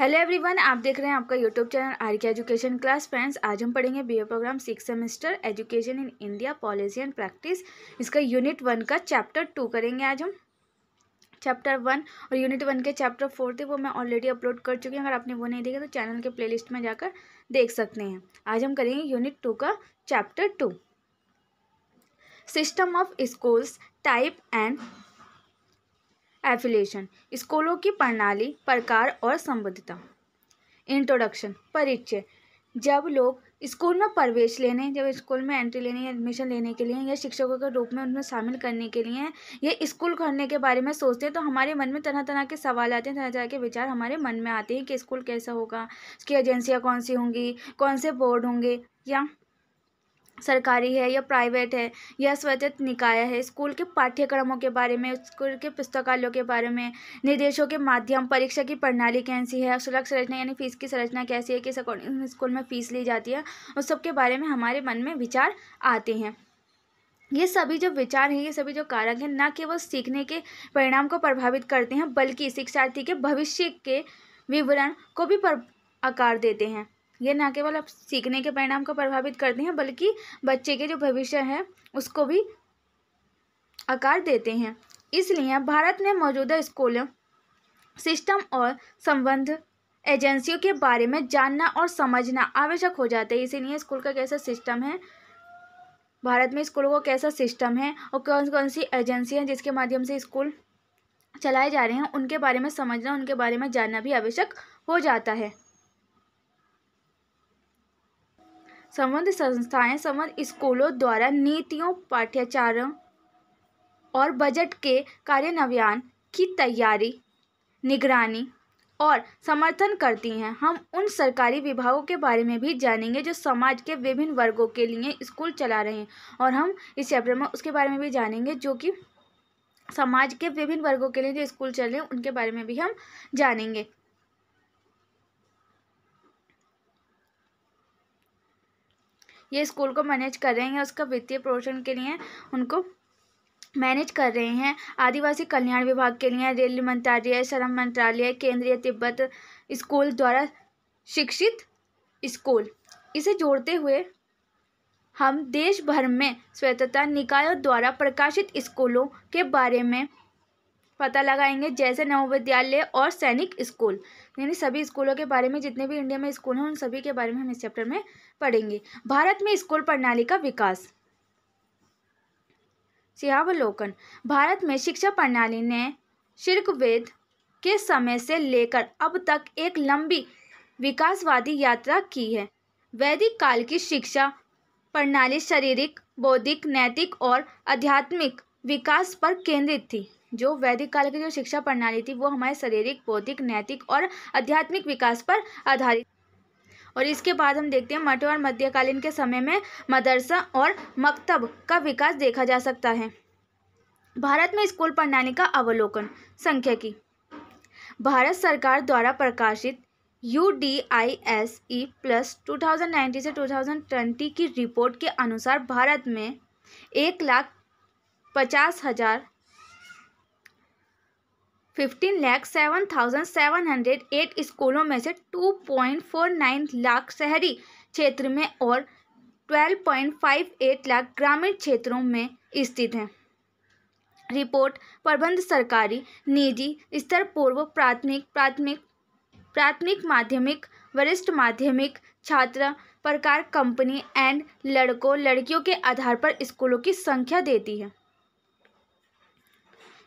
hello everyone आप देख रहे हैं आपका YouTube channel R K education class friends आज हम पढ़ेंगे BA program six semester education in India policy and practice इसका यूनिट वन का चैप्टर टू करेंगे आज हम चैप्टर वन और यूनिट वन के चैप्टर फोर थे वो मैं ऑलरेडी अपलोड कर चुकी हूँ अगर आपने वो नहीं देखा तो चैनल के प्ले में जाकर देख सकते हैं आज हम करेंगे यूनिट टू का chapter two system of schools type and affiliation स्कूलों की प्रणाली प्रकार और संबद्धता इंट्रोडक्शन परिचय जब लोग स्कूल में प्रवेश लेने जब स्कूल में एंट्री लेने या एडमिशन लेने के लिए या शिक्षकों के रूप में उनमें शामिल करने के लिए या स्कूल करने के बारे में सोचते हैं तो हमारे मन में तरह तरह के सवाल आते हैं तरह तरह के विचार हमारे मन में आते हैं कि स्कूल कैसा होगा उसकी एजेंसियाँ कौन सी होंगी कौन से बोर्ड होंगे या सरकारी है या प्राइवेट है या स्वतंत्र निकाय है स्कूल के पाठ्यक्रमों के बारे में स्कूल के पुस्तकालयों के बारे में निर्देशों के माध्यम परीक्षा की प्रणाली कैसी है शुल्क संरचना यानी फीस की संरचना कैसी है किस अकॉर्डिंग स्कूल में फ़ीस ली जाती है उस सब के बारे में हमारे मन में विचार आते हैं ये सभी जो विचार हैं ये सभी जो कारक हैं न केवल सीखने के परिणाम को प्रभावित करते हैं बल्कि शिक्षार्थी के भविष्य के विवरण को भी आकार देते हैं ये न केवल आप सीखने के परिणाम को प्रभावित करते हैं बल्कि बच्चे के जो भविष्य है उसको भी आकार देते हैं इसलिए भारत में मौजूदा स्कूल सिस्टम और संबंध एजेंसियों के बारे में जानना और समझना आवश्यक हो जाता है इसीलिए स्कूल का कैसा सिस्टम है भारत में स्कूलों का कैसा सिस्टम है और कौन कौन सी एजेंसी हैं जिसके माध्यम से स्कूल चलाए जा रहे हैं उनके बारे में समझना उनके बारे में जानना भी आवश्यक हो जाता है संबंध संस्थाएं संबंध स्कूलों द्वारा नीतियों पाठ्याचारों और बजट के कार्यान्वयन की तैयारी निगरानी और समर्थन करती हैं हम उन सरकारी विभागों के बारे में भी जानेंगे जो समाज के विभिन्न वर्गों के लिए स्कूल चला रहे हैं और हम इस चैप्टर में उसके बारे में भी जानेंगे जो कि समाज के विभिन्न वर्गों के लिए जो स्कूल चल रहे हैं उनके बारे में भी हम जानेंगे ये स्कूल को मैनेज कर रहे हैं उसका वित्तीय पोषण के लिए उनको मैनेज कर रहे हैं आदिवासी कल्याण विभाग के लिए रेल मंत्रालय श्रम मंत्रालय केंद्रीय तिब्बत स्कूल द्वारा शिक्षित स्कूल इसे जोड़ते हुए हम देश भर में स्वतंत्रता निकायों द्वारा प्रकाशित स्कूलों के बारे में पता लगाएंगे जैसे नवविद्यालय और सैनिक स्कूल यानी सभी स्कूलों के बारे में जितने भी इंडिया में स्कूल हैं उन सभी के बारे में हम इस चैप्टर में पढ़ेंगे भारत में स्कूल प्रणाली का विकास सिहावलोकन भारत में शिक्षा प्रणाली ने वेद के समय से लेकर अब तक एक लंबी विकासवादी यात्रा की है वैदिक काल की शिक्षा प्रणाली शारीरिक बौद्धिक नैतिक और आध्यात्मिक विकास पर केंद्रित थी जो वैदिक काल की जो शिक्षा प्रणाली थी वो हमारे शारीरिक बौद्धिक नैतिक और आध्यात्मिक विकास पर आधारित और इसके बाद हम देखते हैं मठ और मध्यकालीन के समय में मदरसा और मकतब का विकास देखा जा सकता है भारत में स्कूल प्रणाली का अवलोकन संख्या की भारत सरकार द्वारा प्रकाशित U D I S E plus two thousand nineteen से टू थाउजेंड ट्वेंटी की रिपोर्ट के अनुसार भारत में एक लाख पचास हजार fifteen lakh seven thousand seven hundred eight स्कूलों में से two point four nine lakh शहरी क्षेत्र में और twelve point five eight lakh ग्रामीण क्षेत्रों में स्थित हैं रिपोर्ट प्रबंध सरकारी निजी स्तर पूर्व प्राथमिक प्राथमिक प्राथमिक माध्यमिक वरिष्ठ माध्यमिक छात्र प्रकार कंपनी एंड लड़कों लड़कियों के आधार पर स्कूलों की संख्या देती है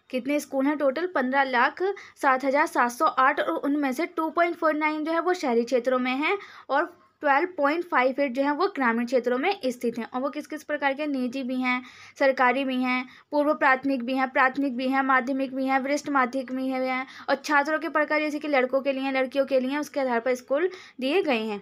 कितने स्कूल हैं टोटल पंद्रह लाख सात हज़ार सात सौ आठ और उनमें से टू पॉइंट फोर नाइन जो है वो शहरी क्षेत्रों में हैं और ट्वेल्व पॉइंट फाइव एट जो है वो ग्रामीण क्षेत्रों में स्थित हैं और वो किस किस प्रकार के निजी भी हैं सरकारी भी हैं पूर्व प्राथमिक भी हैं प्राथमिक भी हैं माध्यमिक भी हैं वरिष्ठ माध्यमिक भी हैं और छात्रों के प्रकार जैसे कि लड़कों के लिए लड़कियों के लिए उसके आधार पर स्कूल दिए गए हैं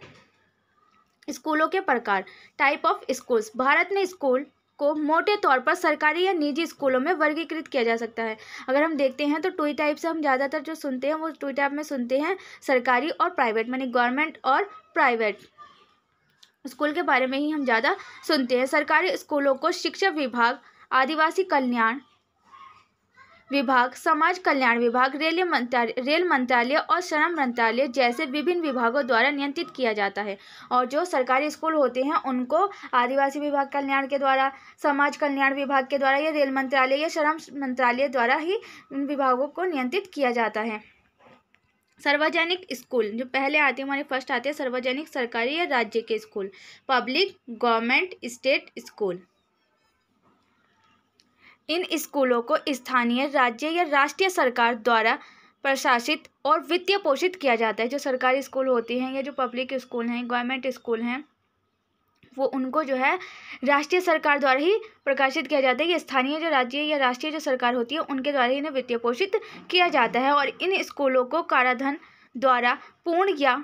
स्कूलों के प्रकार टाइप ऑफ स्कूल्स भारत में स्कूल को मोटे तौर पर सरकारी या निजी स्कूलों में वर्गीकृत किया जा सकता है अगर हम देखते हैं तो टू टाइप से हम ज़्यादातर जो सुनते हैं वो टू टाइप में सुनते हैं सरकारी और प्राइवेट मानी गवर्नमेंट और प्राइवेट स्कूल के बारे में ही हम ज़्यादा सुनते हैं सरकारी स्कूलों को शिक्षा विभाग आदिवासी कल्याण विभाग समाज कल्याण विभाग रेल मंत्रालय रेल मंत्रालय और श्रम मंत्रालय जैसे विभिन्न विभागों द्वारा नियंत्रित किया जाता है और जो सरकारी स्कूल होते हैं उनको आदिवासी विभाग कल्याण के द्वारा समाज कल्याण विभाग के द्वारा या रेल मंत्रालय या श्रम मंत्रालय द्वारा ही विभागों को नियंत्रित किया जाता है सार्वजनिक स्कूल जो पहले आते हैं हमारे फर्स्ट आते हैं सार्वजनिक सरकारी या राज्य के school public government state school इन स्कूलों को स्थानीय राज्य या राष्ट्रीय सरकार द्वारा प्रशासित और वित्तीय पोषित किया जाता है जो सरकारी स्कूल होती हैं या जो पब्लिक स्कूल हैं गवर्नमेंट स्कूल हैं वो उनको जो है राष्ट्रीय सरकार द्वारा ही प्रकाशित किया जाता है ये स्थानीय जो राज्य या राष्ट्रीय जो सरकार होती है उनके द्वारा ही इन्हें वित्तीय पोषित किया जाता है और इन स्कूलों को काराधन द्वारा पूर्ण या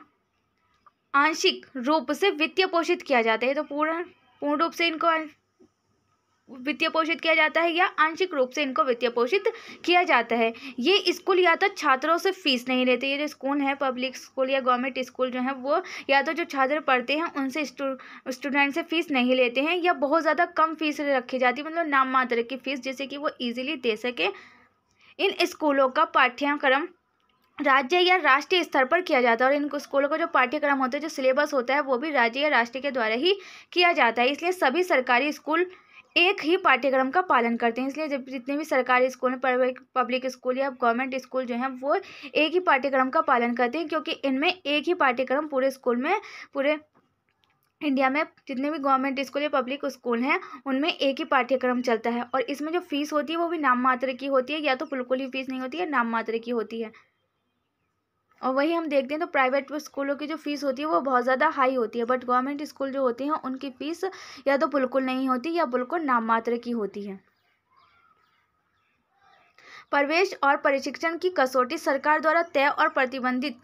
आंशिक रूप से वित्तीय पोषित किया जाता है तो पूर्ण पूर्ण रूप से इनको वित्तीय पोषित किया जाता है या आंशिक रूप से इनको वित्तीय पोषित किया जाता है ये स्कूल या तो छात्रों से फीस नहीं लेते ये जो स्कूल है पब्लिक स्कूल या गवर्नमेंट स्कूल जो है वो या तो जो छात्र पढ़ते हैं उनसे स्टूडेंट से फीस नहीं लेते हैं या बहुत ज़्यादा कम फीस रखी जाती है मतलब नाम मात्र की फीस जिससे कि वो ईजिली दे सके इन स्कूलों का पाठ्यक्रम राज्य या राष्ट्रीय स्तर पर किया जाता है और इन स्कूलों का जो पाठ्यक्रम होता है जो सिलेबस होता है वो भी राज्य या राष्ट्र के द्वारा ही किया जाता है इसलिए सभी सरकारी स्कूल एक ही पाठ्यक्रम का पालन करते हैं इसलिए जब जितने भी सरकारी स्कूल हैं पब्लिक स्कूल या गवर्नमेंट स्कूल जो हैं वो एक ही पाठ्यक्रम का पालन करते हैं क्योंकि इनमें एक ही पाठ्यक्रम पूरे स्कूल में पूरे इंडिया में जितने भी गवर्नमेंट स्कूल या पब्लिक स्कूल हैं उनमें एक ही पाठ्यक्रम चलता है और इसमें जो फीस होती है वो भी नाम मात्र की होती है या तो बिल्कुल ही फीस नहीं होती है नाम मात्र की होती है और वही हम देखते हैं तो प्राइवेट स्कूलों की जो फ़ीस होती है वो बहुत ज़्यादा हाई होती है बट गवर्नमेंट स्कूल जो होते हैं उनकी फ़ीस या तो बिल्कुल नहीं होती या बिल्कुल मात्र की होती है प्रवेश और प्रशिक्षण की कसौटी सरकार द्वारा तय और प्रतिबंधित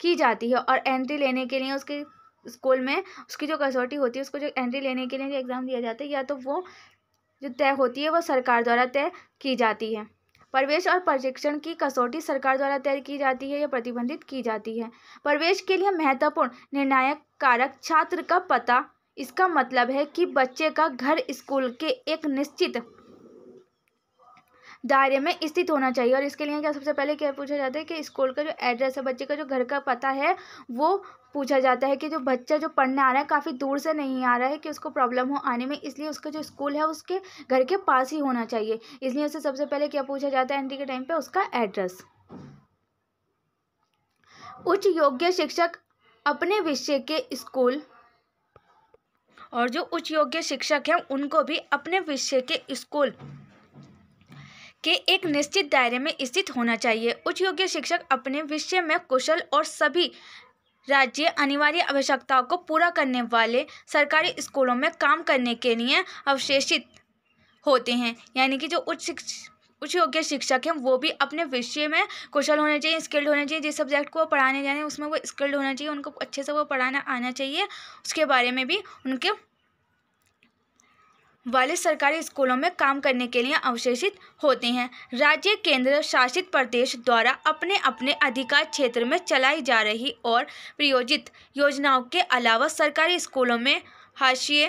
की जाती है और एंट्री लेने के लिए उसके स्कूल में उसकी जो कसौटी होती है उसको जो एंट्री लेने के लिए जो एग्ज़ाम दिया जाता है या तो वो जो तय होती है वो सरकार द्वारा तय की जाती है प्रवेश और प्रशिक्षण की कसौटी सरकार द्वारा तय की जाती है या प्रतिबंधित की जाती है प्रवेश के लिए महत्वपूर्ण निर्णायक कारक छात्र का पता इसका मतलब है कि बच्चे का घर स्कूल के एक निश्चित दायरे में स्थित होना चाहिए और इसके लिए क्या सबसे पहले क्या पूछा जाता है कि स्कूल का जो एड्रेस है बच्चे का जो घर का पता है वो पूछा जाता है कि जो बच्चा जो पढ़ने आ रहा है काफ़ी दूर से नहीं आ रहा है कि उसको प्रॉब्लम हो आने में इसलिए उसका जो स्कूल है उसके घर के पास ही होना चाहिए इसलिए उससे सबसे पहले क्या पूछा जाता है एंट्री के टाइम पे उसका एड्रेस उच्च योग्य शिक्षक अपने विषय के स्कूल और जो उच्च योग्य शिक्षक हैं उनको भी अपने विषय के स्कूल के एक निश्चित दायरे में स्थित होना चाहिए उच्च योग्य शिक्षक अपने विषय में कुशल और सभी राज्य अनिवार्य आवश्यकताओं को पूरा करने वाले सरकारी स्कूलों में काम करने के लिए अवशेषित होते हैं यानी कि जो उच्च शिक्ष उच्च योग्य शिक्षक हैं वो भी अपने विषय में कुशल होने चाहिए स्किल्ड होने चाहिए जिस सब्जेक्ट को वो पढ़ाने जाने उसमें वो स्किल्ड होना चाहिए उनको अच्छे से वो पढ़ाना आना चाहिए उसके बारे में भी उनके वाले सरकारी स्कूलों में काम करने के लिए अवशेषित होते हैं राज्य केंद्र शासित प्रदेश द्वारा अपने अपने अधिकार क्षेत्र में चलाई जा रही और प्रयोजित योजनाओं के अलावा सरकारी स्कूलों में हाशिए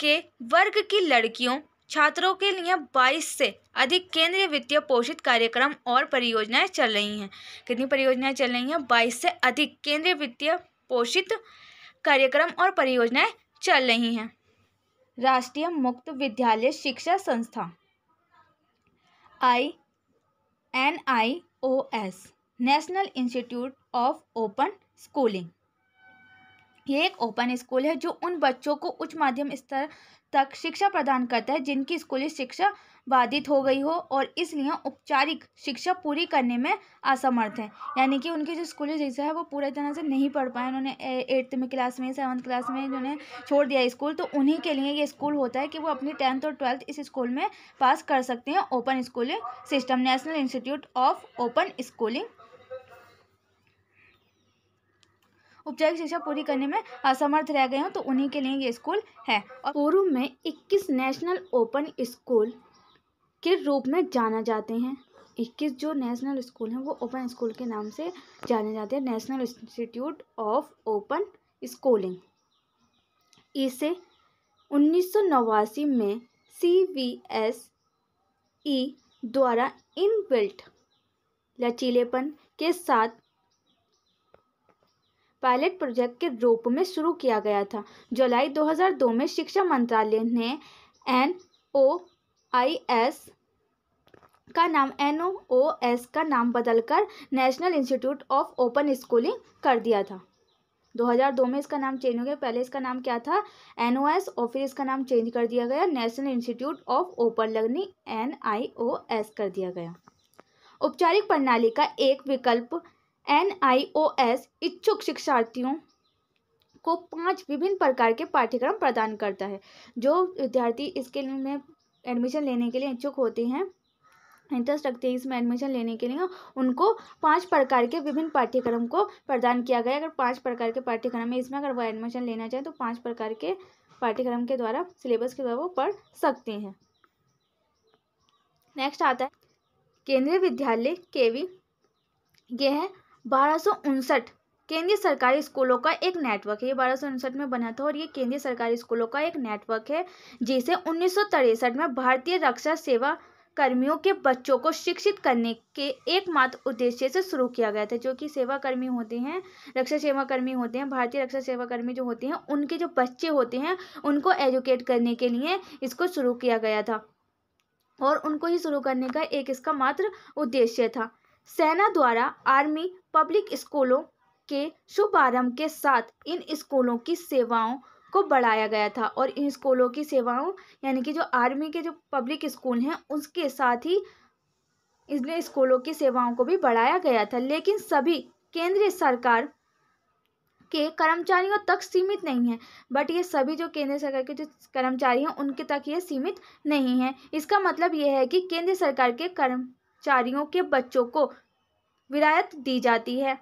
के वर्ग की लड़कियों छात्रों के लिए 22 से अधिक केंद्रीय वित्तीय पोषित कार्यक्रम और परियोजनाएं चल रही हैं कितनी परियोजनाएं चल रही हैं बाईस से अधिक केंद्रीय वित्तीय पोषित कार्यक्रम और परियोजनाएं चल रही हैं राष्ट्रीय मुक्त विद्यालय शिक्षा संस्था I N I O S national institute of open schooling ये एक ओपन स्कूल है जो उन बच्चों को उच्च माध्यम स्तर तक शिक्षा प्रदान करता है जिनकी स्कूली शिक्षा बाधित हो गई हो और इसलिए औपचारिक शिक्षा पूरी करने में असमर्थ हैं यानी कि उनकी जो स्कूली शिक्षा है वो पूरी तरह से नहीं पढ़ पाए उन्होंने एट्थ में क्लास में सेवन्थ क्लास में उन्होंने छोड़ दिया स्कूल तो उन्हीं के लिए ये स्कूल होता है कि वो अपनी टेंथ और ट्वेल्थ इस स्कूल में पास कर सकते हैं open schooling system national institute of open schooling औपचारिक शिक्षा पूरी करने में असमर्थ रह गए हों तो उन्हीं के लिए ये स्कूल है और पूर्व में इक्कीस नेशनल ओपन स्कूल के रूप में जाना जाते हैं इक्कीस जो नेशनल स्कूल हैं वो ओपन स्कूल के नाम से जाने जाते हैं national institute of open schooling इसे उन्नीस में सी वी एस ई द्वारा इनबिल्ट लचीलेपन के साथ पायलट प्रोजेक्ट के रूप में शुरू किया गया था जुलाई 2002 में शिक्षा मंत्रालय ने एन ओ आई एस का नाम एन ओ ओ एस का नाम बदलकर national institute of open schooling कर दिया था 2002 में इसका नाम चेंज हो गया पहले इसका नाम क्या था एन ओ एस और फिर इसका नाम चेंज कर दिया गया national institute of open learning N I O S कर दिया गया औपचारिक प्रणाली का एक विकल्प एन आई ओ एस इच्छुक शिक्षार्थियों को पांच विभिन्न प्रकार के पाठ्यक्रम प्रदान करता है जो विद्यार्थी इसके में एडमिशन लेने के लिए इच्छुक होते हैं इंटरेस्ट रखते हैं इसमें एडमिशन लेने के लिए उनको पांच प्रकार के विभिन्न पाठ्यक्रम को प्रदान किया गया अगर पांच प्रकार के पाठ्यक्रम है इसमें अगर वो एडमिशन लेना चाहे तो पांच प्रकार के पाठ्यक्रम के द्वारा सिलेबस के द्वारा वो पढ़ सकते हैं नेक्स्ट आता है केंद्रीय विद्यालय केवी यह है बारह केंद्रीय सरकारी स्कूलों का एक नेटवर्क है ये बारह में बना था और ये केंद्रीय सरकारी स्कूलों का एक नेटवर्क है जिसे उन्नीस में भारतीय रक्षा सेवा कर्मियों के बच्चों को शिक्षित करने के एकमात्र उद्देश्य से शुरू किया गया था जो कि सेवा कर्मी होते हैं रक्षा सेवा कर्मी होते हैं भारतीय रक्षा सेवा कर्मी जो होते हैं उनके जो बच्चे होते हैं उनको एजुकेट करने के लिए इसको शुरू किया गया था और उनको ही शुरू करने का एक इसका मात्र उद्देश्य था सेना द्वारा आर्मी पब्लिक स्कूलों के शुभारंभ के साथ इन स्कूलों की सेवाओं को बढ़ाया गया था और इन स्कूलों की सेवाओं यानी कि जो आर्मी के जो पब्लिक स्कूल हैं उसके साथ ही इन स्कूलों की सेवाओं को भी बढ़ाया गया था लेकिन सभी केंद्र सरकार के कर्मचारियों तक सीमित नहीं है बट ये सभी जो केंद्र सरकार के जो कर्मचारी हैं उनके तक ये सीमित नहीं है इसका मतलब ये है कि केंद्र सरकार के कर्मचारियों के बच्चों को विरायत दी जाती है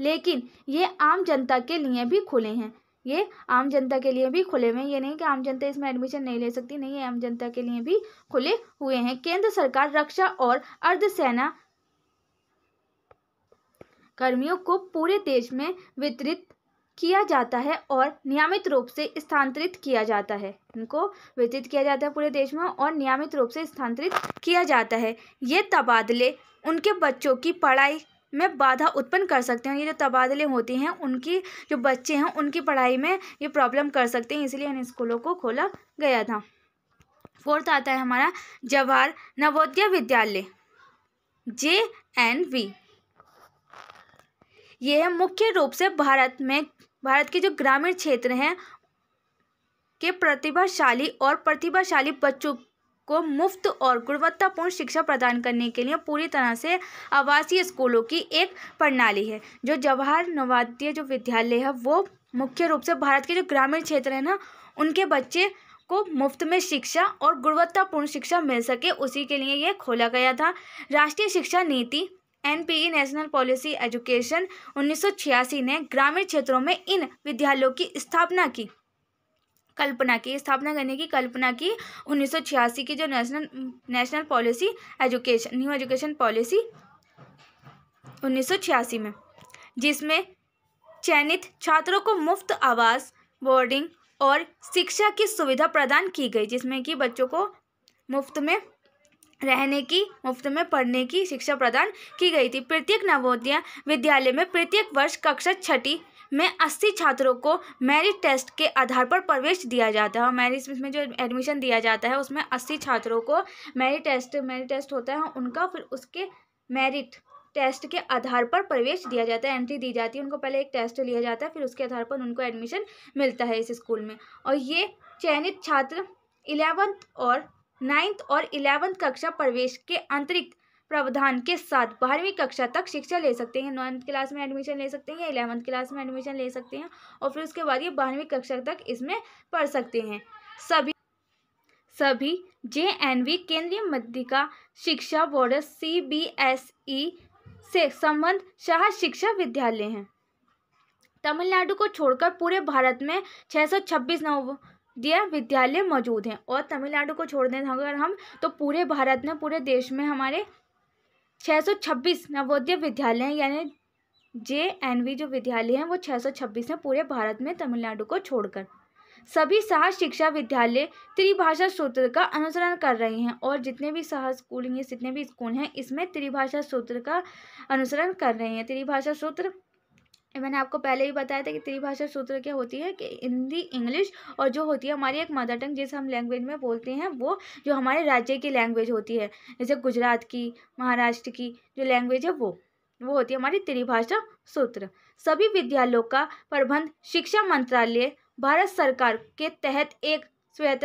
लेकिन ये आम जनता के लिए भी खुले हैं ये आम जनता के लिए भी खुले हुए हैं ये नहीं कि आम जनता इसमें एडमिशन नहीं ले सकती नहीं ये आम जनता के लिए भी खुले हुए हैं केंद्र सरकार रक्षा और अर्धसेना कर्मियों को पूरे देश में वितरित किया जाता है और नियमित रूप से स्थानांतरित किया जाता है इनको वितरित किया जाता है पूरे देश में और नियमित रूप से स्थानांतरित किया जाता है ये तबादले उनके बच्चों की पढ़ाई में बाधा उत्पन्न कर सकते हैं ये जो तबादले होते हैं उनकी जो बच्चे हैं उनकी पढ़ाई में ये प्रॉब्लम कर सकते हैं इसलिए इन स्कूलों को खोला गया था फोर्थ आता है हमारा जवाहर नवोदय विद्यालय जे एन वी यह मुख्य रूप से भारत में भारत के जो ग्रामीण क्षेत्र हैं के प्रतिभाशाली और प्रतिभाशाली बच्चों को मुफ्त और गुणवत्तापूर्ण शिक्षा प्रदान करने के लिए पूरी तरह से आवासीय स्कूलों की एक प्रणाली है जो जवाहर नवाद्य जो विद्यालय है वो मुख्य रूप से भारत के जो ग्रामीण क्षेत्र हैं ना उनके बच्चे को मुफ्त में शिक्षा और गुणवत्तापूर्ण शिक्षा मिल सके उसी के लिए ये खोला गया था राष्ट्रीय शिक्षा नीति एनपीई नेशनल पॉलिसी एजुकेशन 1986 ने ग्रामीण क्षेत्रों में इन विद्यालयों की स्थापना की कल्पना की स्थापना करने की कल्पना की 1986 की जो national national policy education new education policy 1986 में जिसमें चयनित छात्रों को मुफ्त आवास बोर्डिंग और शिक्षा की सुविधा प्रदान की गई जिसमें कि बच्चों को मुफ्त में रहने की मुफ्त में पढ़ने की शिक्षा प्रदान की गई थी प्रत्येक नवोदय विद्यालय में प्रत्येक वर्ष कक्षा छठी में अस्सी छात्रों को मेरिट टेस्ट के आधार पर प्रवेश दिया जाता है और मेरिट में जो एडमिशन दिया जाता है उसमें अस्सी छात्रों को मेरिट टेस्ट मेरिट टेस्ट होता है उनका फिर उसके मेरिट टेस्ट के आधार पर प्रवेश दिया जाता है एंट्री दी जाती है उनको पहले एक टेस्ट लिया जाता है फिर उसके आधार पर उनको एडमिशन मिलता है इस स्कूल में और ये चयनित छात्र इलेवंथ और नाइन्थ और इलेवंथ कक्षा प्रवेश के अंतरिक्त प्रावधान के साथ बारहवीं कक्षा तक शिक्षा ले सकते हैं नाइन्थ क्लास में एडमिशन ले सकते हैं इलेवंथ क्लास में एडमिशन ले सकते हैं और फिर उसके बाद ये बारहवीं कक्षा तक इसमें पढ़ सकते हैं सभी सभी जे एन वी केंद्रीय मध्यिका शिक्षा board C B S E से संबंध शाह शिक्षा विद्यालय हैं तमिलनाडु को छोड़कर पूरे भारत में 626 सौ दिया विद्यालय मौजूद हैं और तमिलनाडु को छोड़ दें अगर हम तो पूरे भारत में पूरे देश में हमारे 626 नवोदय विद्यालय हैं यानी जे एन वी जो विद्यालय हैं वो 626 हैं पूरे भारत में तमिलनाडु को छोड़कर सभी सह शिक्षा विद्यालय त्रिभाषा सूत्र का अनुसरण कर रहे हैं और जितने भी स्कूल हैं जितने भी स्कूल हैं इसमें त्रिभाषा सूत्र का अनुसरण कर रहे हैं त्रिभाषा सूत्र मैंने आपको पहले ही बताया था कि त्रिभाषा सूत्र क्या होती है कि हिंदी इंग्लिश और जो होती है हमारी एक मदर टंग जिस हम लैंग्वेज में बोलते हैं वो जो हमारे राज्य की लैंग्वेज होती है जैसे गुजरात की महाराष्ट्र की जो लैंग्वेज है वो वो होती है हमारी त्रिभाषा सूत्र सभी विद्यालयों का प्रबंध शिक्षा मंत्रालय भारत सरकार के तहत एक स्वेत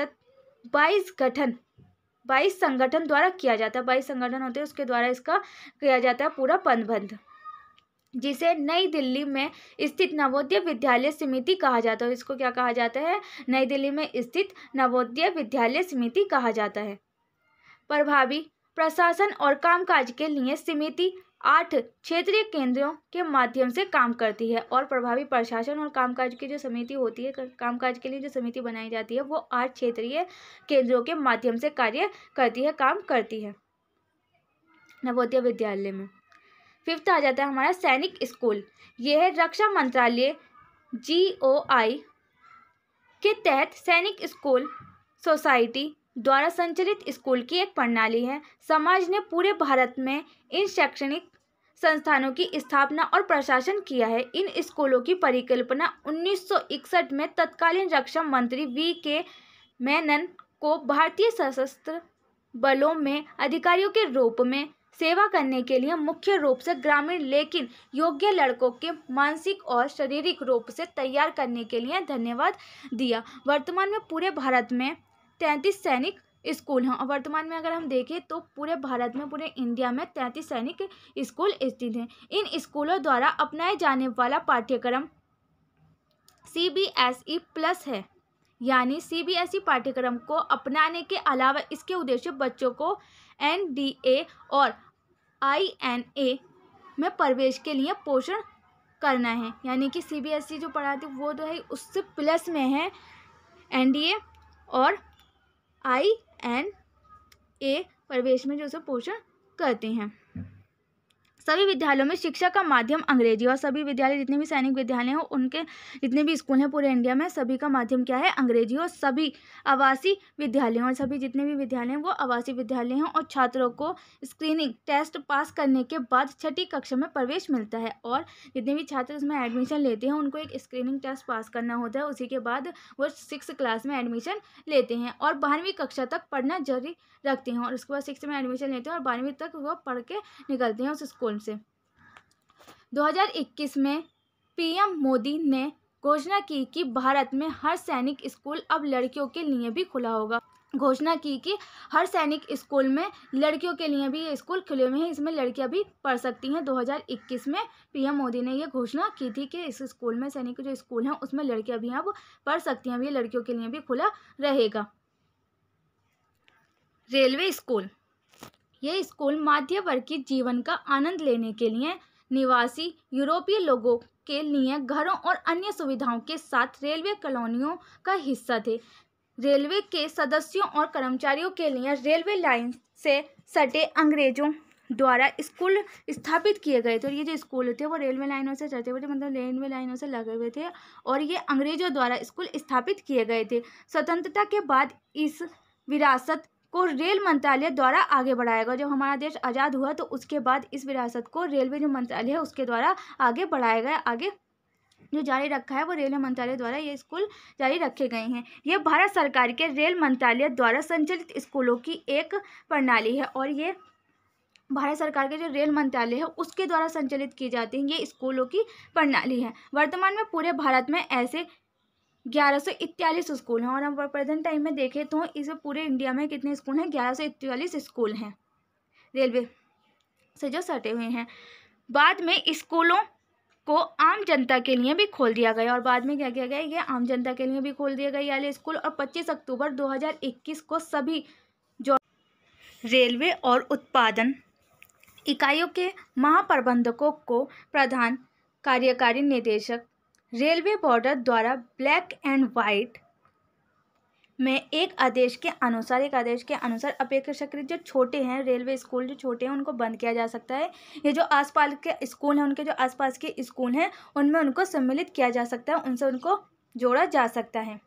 बाईस गठन बाईस संगठन द्वारा किया जाता है बाईस संगठन होते हैं उसके द्वारा इसका किया जाता है पूरा प्रबंध जिसे नई दिल्ली में स्थित नवोदय विद्यालय समिति कहा जाता है इसको क्या कहा जाता है नई दिल्ली में स्थित नवोदय विद्यालय समिति कहा जाता है प्रभावी प्रशासन और कामकाज के लिए समिति आठ क्षेत्रीय केंद्रों के माध्यम से काम करती है और प्रभावी प्रशासन और कामकाज की जो समिति होती है कामकाज के लिए जो समिति बनाई जाती है वो आठ क्षेत्रीय केंद्रों के माध्यम से कार्य करती है काम करती है नवोदय विद्यालय में फिफ्थ आ जाता है हमारा सैनिक स्कूल यह है रक्षा मंत्रालय जी ओ आई के तहत सैनिक स्कूल सोसाइटी द्वारा संचालित स्कूल की एक प्रणाली है समाज ने पूरे भारत में इन शैक्षणिक संस्थानों की स्थापना और प्रशासन किया है इन स्कूलों की परिकल्पना 1961 में तत्कालीन रक्षा मंत्री वी के मैनन को भारतीय सशस्त्र बलों में अधिकारियों के रूप में सेवा करने के लिए मुख्य रूप से ग्रामीण लेकिन योग्य लड़कों के मानसिक और शारीरिक रूप से तैयार करने के लिए धन्यवाद दिया वर्तमान में पूरे भारत में तैंतीस सैनिक स्कूल हैं और वर्तमान में अगर हम देखें तो पूरे भारत में पूरे इंडिया में तैंतीस सैनिक स्कूल स्थित हैं इन स्कूलों द्वारा अपनाए जाने वाला पाठ्यक्रम C B S E plus है यानी सी बी एस ई पाठ्यक्रम को अपनाने के अलावा इसके उद्देश्य बच्चों को एन डी ए और आई एन ए में प्रवेश के लिए पोषण करना है यानी कि सी बी एस ई जो पढ़ाती वो तो है उससे प्लस में है एन डी ए और आई एन ए प्रवेश में जो उसे पोषण करते हैं सभी विद्यालयों में शिक्षा का माध्यम अंग्रेजी और सभी विद्यालय जितने भी सैनिक विद्यालय हो उनके जितने भी स्कूल हैं पूरे इंडिया में सभी का माध्यम क्या है अंग्रेजी और सभी आवासीय विद्यालयों और सभी जितने भी विद्यालय हैं वो आवासीय विद्यालय हैं और छात्रों को स्क्रीनिंग टेस्ट पास करने के बाद छठी कक्षा में प्रवेश मिलता है और जितने भी छात्र उसमें एडमिशन लेते हैं उनको एक स्क्रीनिंग टेस्ट पास करना होता है उसी के बाद वो सिक्स क्लास में एडमिशन लेते हैं और बारहवीं कक्षा तक पढ़ना जारी रखते हैं और उसके बाद सिक्स में एडमिशन लेते हैं और बारहवीं तक वो पढ़ के निकलते हैं उस स्कूल कौन से 2021 में पीएम मोदी ने घोषणा की कि भारत में हर सैनिक स्कूल अब लड़कियों के लिए भी खुला होगा घोषणा की कि हर सैनिक स्कूल में लड़कियों के लिए भी ये स्कूल खुले हुए हैं इसमें लड़कियां भी पढ़ सकती हैं 2021 में पीएम मोदी ने ये घोषणा की थी कि इस स्कूल में सैनिक जो स्कूल हैं उसमें लड़कियां भी अब पढ़ सकती हैं अब ये लड़कियों के लिए भी खुला रहेगा रेलवे स्कूल यह स्कूल मध्य वर्ग के जीवन का आनंद लेने के लिए निवासी यूरोपीय लोगों के लिए घरों और अन्य सुविधाओं के साथ रेलवे कॉलोनियों का हिस्सा थे रेलवे के सदस्यों और कर्मचारियों के लिए रेलवे लाइन से सटे अंग्रेजों द्वारा स्कूल स्थापित किए गए थे और ये जो स्कूल थे वो रेलवे लाइनों से चलते हुए थे मतलब रेलवे लाइनों से लगे हुए थे और ये अंग्रेजों द्वारा स्कूल स्थापित किए गए थे स्वतंत्रता के बाद इस विरासत को रेल मंत्रालय द्वारा आगे बढ़ाया गया जब हमारा देश आज़ाद हुआ तो उसके बाद इस विरासत को रेलवे जो मंत्रालय है उसके द्वारा आगे बढ़ाया गया आगे जो जारी रखा है वो रेलवे मंत्रालय द्वारा ये स्कूल जारी रखे गए हैं ये भारत सरकार के रेल मंत्रालय द्वारा संचालित स्कूलों की एक प्रणाली है और ये भारत सरकार के जो रेल मंत्रालय है उसके द्वारा संचालित की जाती है ये स्कूलों की प्रणाली है वर्तमान में पूरे भारत में ऐसे ग्यारह सौ इकतालीस स्कूल हैं और हम प्रेजेंट टाइम में देखें तो इस पूरे इंडिया में कितने स्कूल हैं ग्यारह सौ इकतालीस स्कूल हैं रेलवे से जो सटे हुए हैं बाद में स्कूलों को आम जनता के लिए भी खोल दिया गया और बाद में क्या किया गया ये आम जनता के लिए भी खोल दिया गया ये स्कूल और पच्चीस अक्टूबर इक्कीस को सभी जो रेलवे और उत्पादन इकाइयों के महाप्रबंधकों को प्रधान कार्यकारी निदेशक रेलवे बॉर्डर द्वारा ब्लैक एंड वाइट में एक आदेश के अनुसार एक आदेश के अनुसार अपेक्षाकृत जो छोटे हैं रेलवे स्कूल जो छोटे हैं उनको बंद किया जा सकता है ये जो आसपास के स्कूल हैं उनके जो आसपास के स्कूल हैं उनमें उनको सम्मिलित किया जा सकता है उनसे उनको जोड़ा जा सकता है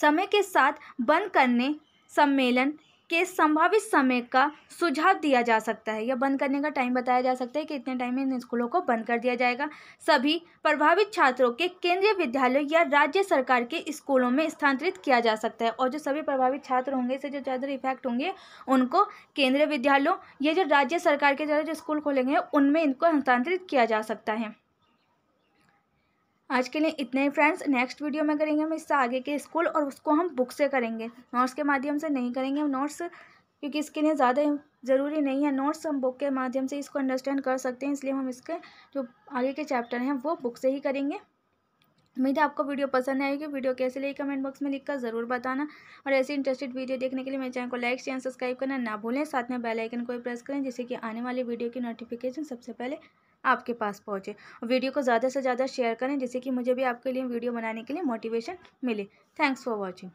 समय के साथ बंद करने सम्मेलन के संभावित समय का सुझाव दिया जा सकता है या बंद करने का टाइम बताया जा सकता है कि इतने टाइम में इन स्कूलों को बंद कर दिया जाएगा सभी प्रभावित छात्रों के केंद्रीय विद्यालय या राज्य सरकार के स्कूलों में स्थानांतरित किया जा सकता है और जो सभी प्रभावित छात्र होंगे इससे जो ज़्यादा इफेक्ट होंगे उनको केंद्रीय विद्यालयों या जो राज्य सरकार के द्वारा जो स्कूल खोलेंगे उनमें इनको हस्तांतरित किया जा सकता है आज के लिए इतने ही फ्रेंड्स नेक्स्ट वीडियो में करेंगे हम इससे आगे के स्कूल और उसको हम बुक से करेंगे नोट्स के माध्यम से नहीं करेंगे हम नोट्स क्योंकि इसके लिए ज़्यादा ज़रूरी नहीं है नोट्स हम बुक के माध्यम से इसको अंडरस्टैंड कर सकते हैं इसलिए हम इसके जो आगे के चैप्टर हैं वो बुक से ही करेंगे उम्मीद है आपको वीडियो पसंद आएगी वीडियो कैसे लगी कमेंट बॉक्स में लिखकर ज़रूर बताना और ऐसी इंटरेस्टेड वीडियो देखने के लिए मेरे चैनल को लाइक शेयर सब्सक्राइब करना ना भूलें साथ में बेल आइकन को भी प्रेस करें जिससे कि आने वाली वीडियो की नोटिफिकेशन सबसे पहले आपके पास पहुँचे वीडियो को ज़्यादा से ज़्यादा शेयर करें जिससे कि मुझे भी आपके लिए वीडियो बनाने के लिए मोटिवेशन मिले थैंक्स फॉर वॉचिंग